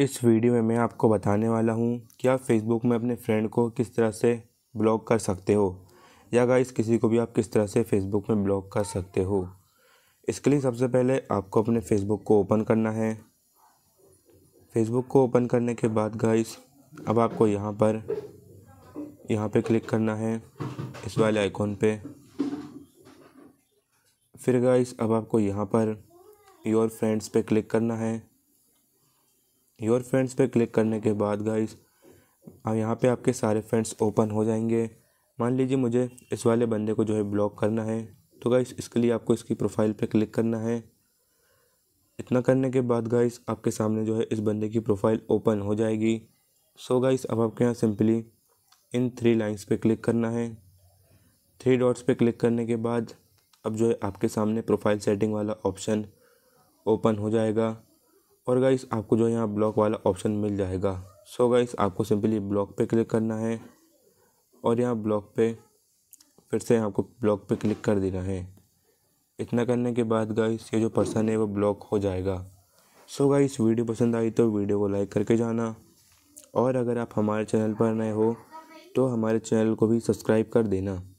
इस वीडियो में मैं आपको बताने वाला हूँ कि आप फेसबुक में अपने फ्रेंड को किस तरह से ब्लॉक कर सकते हो या गाइस किसी को भी आप किस तरह से फेसबुक में ब्लॉक कर सकते हो इसके लिए सबसे पहले आपको अपने फेसबुक को ओपन करना है फेसबुक को ओपन करने के बाद गाइस अब आपको यहाँ पर यहाँ पे क्लिक करना है इस वाले आइकॉन पे फिर गाइस अब आपको यहाँ पर योर फ्रेंड्स पे क्लिक करना है योर फ्रेंड्स पे क्लिक करने के बाद गाइस यहाँ पे आपके सारे फ्रेंड्स ओपन हो जाएंगे मान लीजिए मुझे इस वाले बंदे को जो है ब्लॉक करना है तो गाइस इसके लिए आपको इसकी प्रोफाइल पे क्लिक करना है इतना करने के बाद गाइस आपके सामने जो है इस बंदे की प्रोफाइल ओपन हो जाएगी सो so गाइस अब आपके यहाँ सिंपली इन थ्री लाइंस पे क्लिक करना है थ्री डॉट्स पे क्लिक करने के बाद अब जो है आपके सामने प्रोफाइल सेटिंग वाला ऑप्शन ओपन हो जाएगा और गाइस आपको जो यहाँ ब्लॉक वाला ऑप्शन मिल जाएगा सो गाइस आपको सिंपली ब्लॉक पे क्लिक करना है और यहाँ ब्लॉक पे फिर से आपको ब्लॉक पे क्लिक कर देना है इतना करने के बाद गाइस ये जो पर्सन है वो ब्लॉक हो जाएगा सो गाइस वीडियो पसंद आई तो वीडियो को लाइक करके जाना और अगर आप हमारे चैनल पर नए हो तो हमारे चैनल को भी सब्सक्राइब कर देना